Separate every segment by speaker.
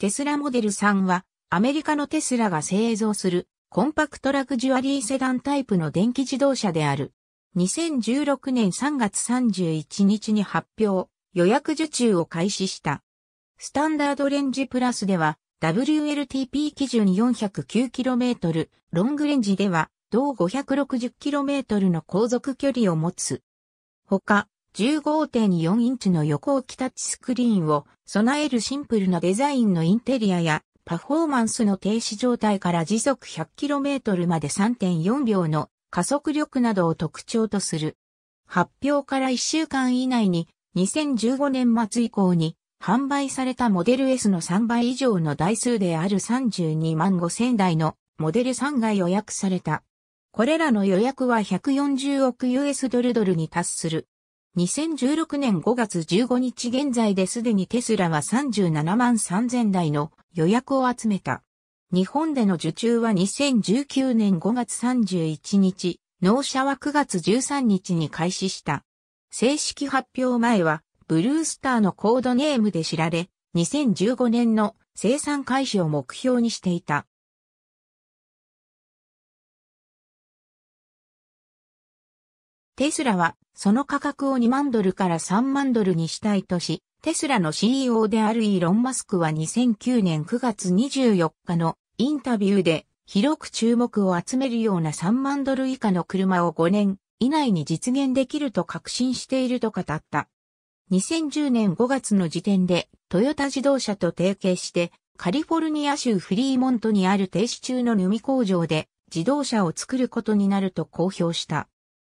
Speaker 1: テスラモデル3は、アメリカのテスラが製造する、コンパクトラグジュアリーセダンタイプの電気自動車である。2016年3月31日に発表、予約受注を開始した。スタンダードレンジプラスでは、WLTP 基準 409km、ロングレンジでは、同 560km の航続距離を持つ。他、15.4インチの横置きタッチスクリーンを備えるシンプルなデザインのインテリアやパフォーマンスの停止状態から時速 100km まで3.4秒の加速力などを特徴とする。発表から1週間以内に2015年末以降に販売されたモデル S の3倍以上の台数である32万5000台のモデル3が予約された。これらの予約は140億 US ドルドルに達する2016年5月15日現在ですでにテスラは37万3000台の予約を集めた。日本での受注は2019年5月31日、納車は9月13日に開始した。正式発表前は、ブルースターのコードネームで知られ、2015年の生産開始を目標にしていた。テスラは、その価格を2万ドルから3万ドルにしたいとし、テスラの CEO であるイーロン・マスクは2009年9月24日のインタビューで、広く注目を集めるような3万ドル以下の車を5年以内に実現できると確信していると語った。2010年5月の時点で、トヨタ自動車と提携して、カリフォルニア州フリーモントにある停止中のヌミ工場で自動車を作ることになると公表した。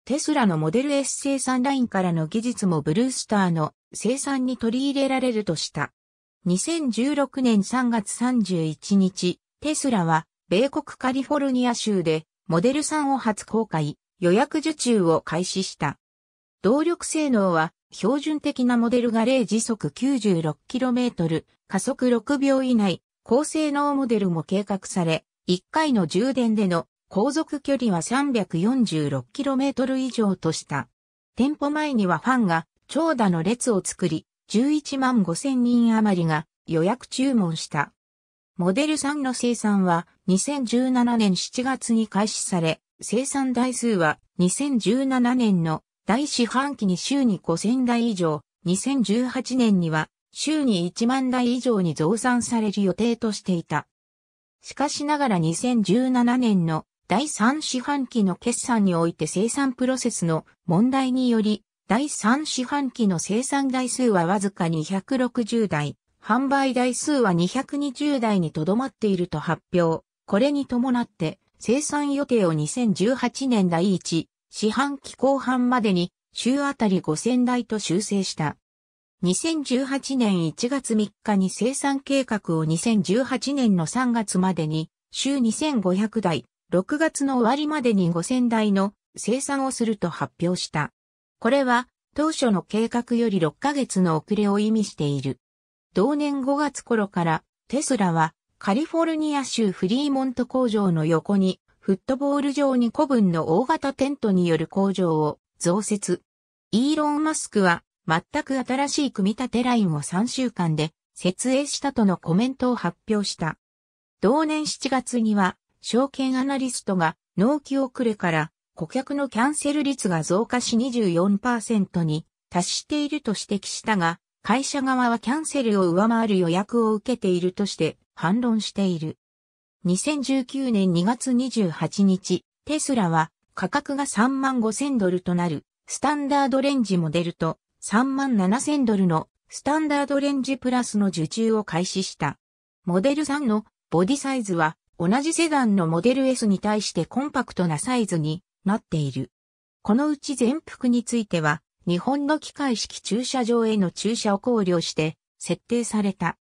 Speaker 1: テスラのモデル S 生産ラインからの技術もブルースターの生産に取り入れられるとした。2016年3月31日、テスラは、米国カリフォルニア州で、モデル3を初公開、予約受注を開始した。動力性能は、標準的なモデルが0時速 96km、加速6秒以内、高性能モデルも計画され、1回の充電での航続距離は 346km 以上とした。店舗前にはファンが長蛇の列を作り、11万5千人余りが予約注文した。モデル3の生産は2017年7月に開始され、生産台数は2017年の第四半期に週に5000台以上、2018年には週に1万台以上に増産される予定としていた。しかしながら2017年の第3四半期の決算において生産プロセスの問題により、第3四半期の生産台数はわずか260台、販売台数は220台にとどまっていると発表。これに伴って、生産予定を2018年第1四半期後半までに週あたり5000台と修正した。2018年1月3日に生産計画を2018年の3月までに週2500台、6月の終わりまでに5000台の生産をすると発表した。これは当初の計画より6ヶ月の遅れを意味している。同年5月頃からテスラはカリフォルニア州フリーモント工場の横にフットボール場に古文の大型テントによる工場を増設。イーロン・マスクは全く新しい組み立てラインを3週間で設営したとのコメントを発表した。同年7月には証券アナリストが納期遅れから顧客のキャンセル率が増加し24%に達していると指摘したが、会社側はキャンセルを上回る予約を受けているとして反論している。2019年2月28日、テスラは価格が3万5000ドルとなるスタンダードレンジモデルと3万7000ドルのスタンダードレンジプラスの受注を開始した。モデル3のボディサイズは同じセダンのモデル S に対してコンパクトなサイズになっている。このうち全幅については、日本の機械式駐車場への駐車を考慮して設定された。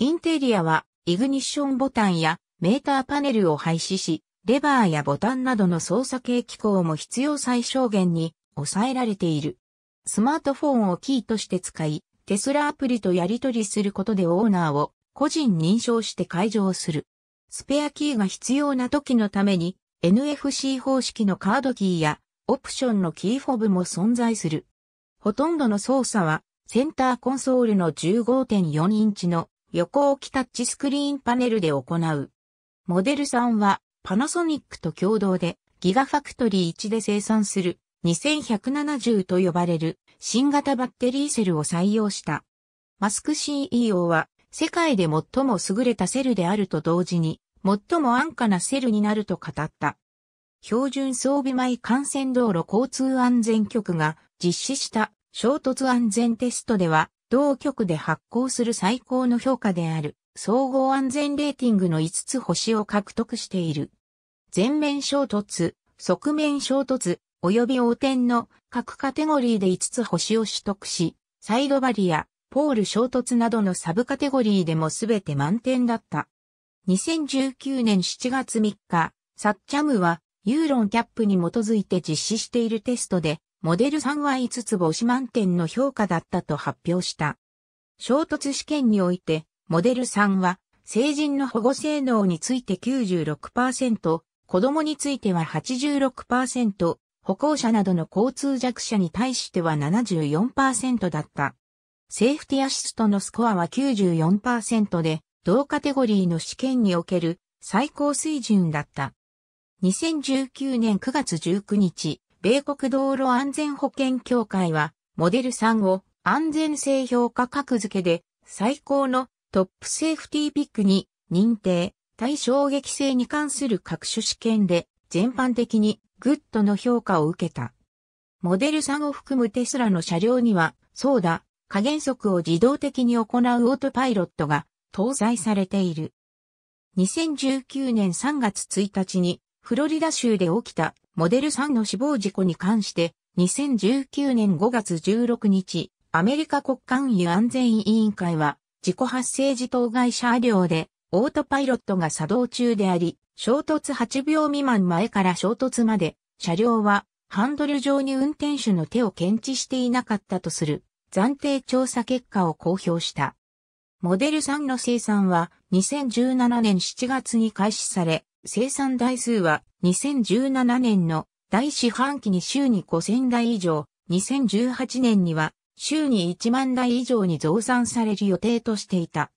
Speaker 1: インテリアは、イグニッションボタンやメーターパネルを廃止し、レバーやボタンなどの操作系機構も必要最小限に抑えられている。スマートフォンをキーとして使い、テスラアプリとやり取りすることでオーナーを個人認証して解をする。スペアキーが必要な時のために NFC 方式のカードキーやオプションのキーフォブも存在する。ほとんどの操作はセンターコンソールの15.4インチの横置きタッチスクリーンパネルで行う。モデル3はパナソニックと共同でギガファクトリー1で生産する2170と呼ばれる新型バッテリーセルを採用した。マスク CEO は世界で最も優れたセルであると同時に、最も安価なセルになると語った。標準装備前幹線道路交通安全局が実施した衝突安全テストでは、同局で発行する最高の評価である総合安全レーティングの5つ星を獲得している。全面衝突、側面衝突、及び横転の各カテゴリーで5つ星を取得し、サイドバリア、ポール衝突などのサブカテゴリーでもすべて満点だった。2019年7月3日、サッチャムは、ユーロンキャップに基づいて実施しているテストで、モデル3は5つ星満点の評価だったと発表した。衝突試験において、モデル3は、成人の保護性能について96%、子供については86%、歩行者などの交通弱者に対しては74%だった。セーフティアシストのスコアは94%で、同カテゴリーの試験における最高水準だった。2019年9月19日、米国道路安全保険協会は、モデル3を安全性評価格付けで最高のトップセーフティーピックに認定、対衝撃性に関する各種試験で全般的にグッドの評価を受けた。モデル3を含むテスラの車両には、そうだ。加減速を自動的に行うオートパイロットが搭載されている。2019年3月1日にフロリダ州で起きたモデル3の死亡事故に関して2019年5月16日アメリカ国間輸安全委員会は事故発生時当該車両でオートパイロットが作動中であり衝突8秒未満前から衝突まで車両はハンドル上に運転手の手を検知していなかったとする暫定調査結果を公表した。モデル3の生産は2017年7月に開始され、生産台数は2017年の第四半期に週に5000台以上、2018年には週に1万台以上に増産される予定としていた。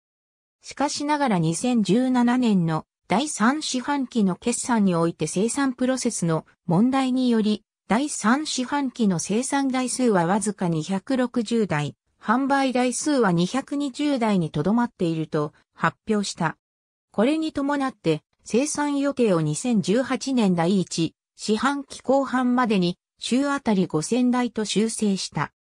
Speaker 1: しかしながら2017年の第3四半期の決算において生産プロセスの問題により第3四半期の生産台数はわずか260台、販売台数は220台にとどまっていると発表した。これに伴って生産予定を2018年第1四半期後半までに週あたり5000台と修正した。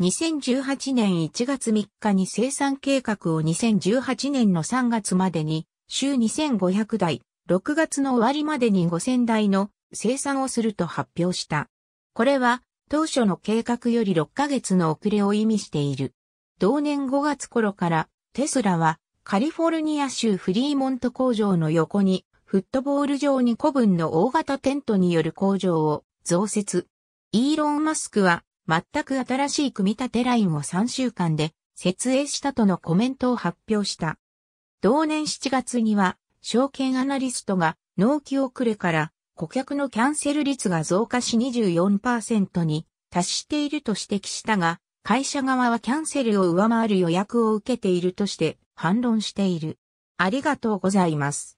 Speaker 1: 2018年1月3日に生産計画を2018年の3月までに週2500台、6月の終わりまでに5000台の生産をすると発表した。これは当初の計画より6ヶ月の遅れを意味している。同年5月頃からテスラはカリフォルニア州フリーモント工場の横にフットボール場に古文の大型テントによる工場を増設。イーロン・マスクは全く新しい組み立てラインを3週間で設営したとのコメントを発表した。同年7月には証券アナリストが納期遅れから顧客のキャンセル率が増加し24%に達していると指摘したが、会社側はキャンセルを上回る予約を受けているとして反論している。ありがとうございます。